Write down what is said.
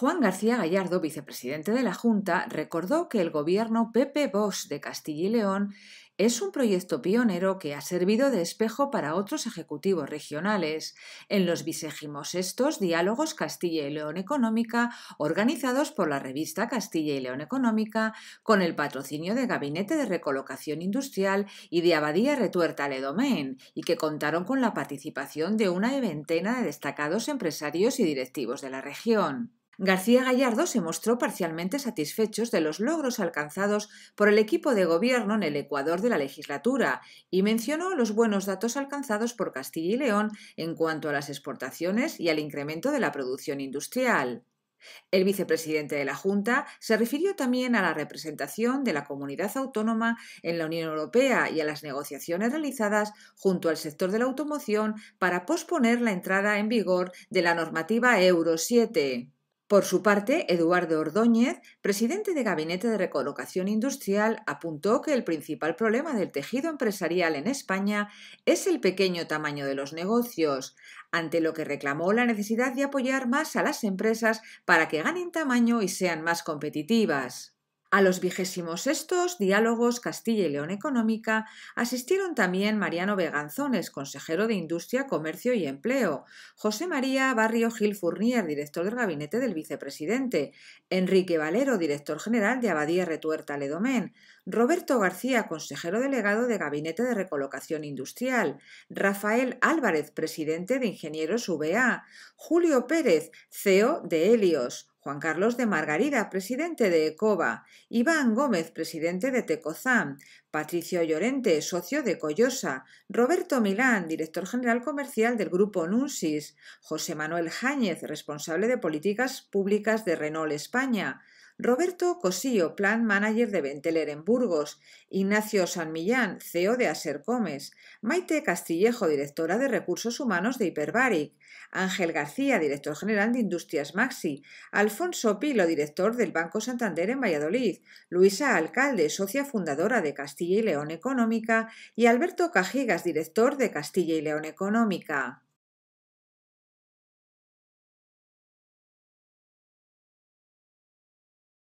Juan García Gallardo, vicepresidente de la Junta, recordó que el gobierno Pepe Bosch de Castilla y León es un proyecto pionero que ha servido de espejo para otros ejecutivos regionales en los bisegimos estos diálogos Castilla y León Económica organizados por la revista Castilla y León Económica con el patrocinio de Gabinete de Recolocación Industrial y de Abadía Retuerta Ledomén y que contaron con la participación de una veintena de destacados empresarios y directivos de la región. García Gallardo se mostró parcialmente satisfechos de los logros alcanzados por el equipo de gobierno en el Ecuador de la legislatura y mencionó los buenos datos alcanzados por Castilla y León en cuanto a las exportaciones y al incremento de la producción industrial. El vicepresidente de la Junta se refirió también a la representación de la comunidad autónoma en la Unión Europea y a las negociaciones realizadas junto al sector de la automoción para posponer la entrada en vigor de la normativa Euro 7. Por su parte, Eduardo Ordóñez, presidente de Gabinete de Recolocación Industrial, apuntó que el principal problema del tejido empresarial en España es el pequeño tamaño de los negocios, ante lo que reclamó la necesidad de apoyar más a las empresas para que ganen tamaño y sean más competitivas. A los vigésimos diálogos Castilla y León Económica asistieron también Mariano Veganzones, consejero de Industria, Comercio y Empleo, José María Barrio Gil Fournier, director del gabinete del vicepresidente, Enrique Valero, director general de Abadía Retuerta Ledomén, Roberto García, consejero delegado de Gabinete de Recolocación Industrial, Rafael Álvarez, presidente de Ingenieros VA, Julio Pérez, CEO de Helios, Juan Carlos de Margarida, presidente de ECOBA, Iván Gómez, presidente de Tecozán, Patricio Llorente, socio de Collosa, Roberto Milán, director general comercial del grupo Nunsis, José Manuel Jáñez, responsable de políticas públicas de Renault España, Roberto Cosío, Plan Manager de Venteler en Burgos, Ignacio Sanmillán, CEO de Aser Maite Castillejo, directora de Recursos Humanos de Hiperbaric, Ángel García, director general de Industrias Maxi, Alfonso Pilo, director del Banco Santander en Valladolid, Luisa Alcalde, socia fundadora de Castilla y León Económica y Alberto Cajigas, director de Castilla y León Económica.